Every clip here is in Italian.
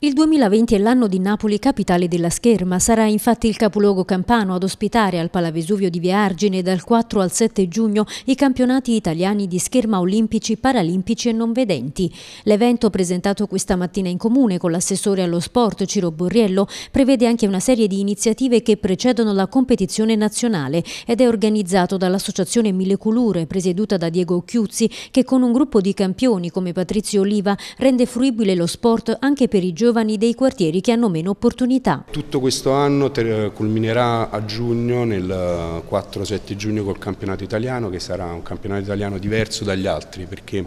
Il 2020 è l'anno di Napoli capitale della scherma, sarà infatti il capoluogo campano ad ospitare al Palavesuvio di Via Argine dal 4 al 7 giugno i campionati italiani di scherma olimpici, paralimpici e non vedenti. L'evento presentato questa mattina in comune con l'assessore allo sport Ciro Borriello prevede anche una serie di iniziative che precedono la competizione nazionale ed è organizzato dall'associazione Mille Culure presieduta da Diego Chiuzzi che con un gruppo di campioni come Patrizio Oliva rende fruibile lo sport anche per i giovani giovani dei quartieri che hanno meno opportunità. Tutto questo anno culminerà a giugno, nel 4-7 giugno col campionato italiano, che sarà un campionato italiano diverso dagli altri, perché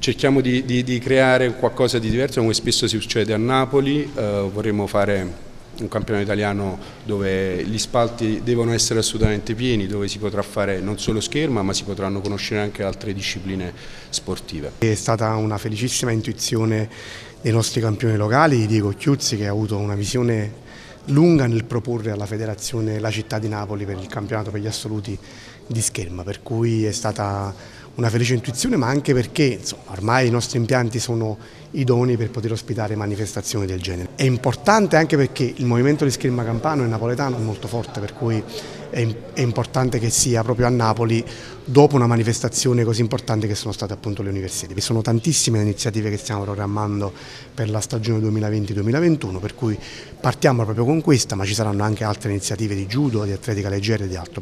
cerchiamo di, di, di creare qualcosa di diverso, come spesso succede a Napoli, eh, vorremmo fare un campionato italiano dove gli spalti devono essere assolutamente pieni, dove si potrà fare non solo scherma ma si potranno conoscere anche altre discipline sportive. È stata una felicissima intuizione dei nostri campioni locali, Diego Chiuzzi che ha avuto una visione lunga nel proporre alla federazione la città di Napoli per il campionato per gli assoluti di scherma, per cui è stata una felice intuizione, ma anche perché insomma, ormai i nostri impianti sono idoni per poter ospitare manifestazioni del genere. È importante anche perché il movimento di scherma campano e napoletano è molto forte, per cui è, importante che sia proprio a Napoli dopo una manifestazione così importante che sono state appunto le università. Ci sono tantissime iniziative che stiamo programmando per la stagione 2020-2021, per cui partiamo proprio con questa, ma ci saranno anche altre iniziative di judo, di atletica leggera e di altro.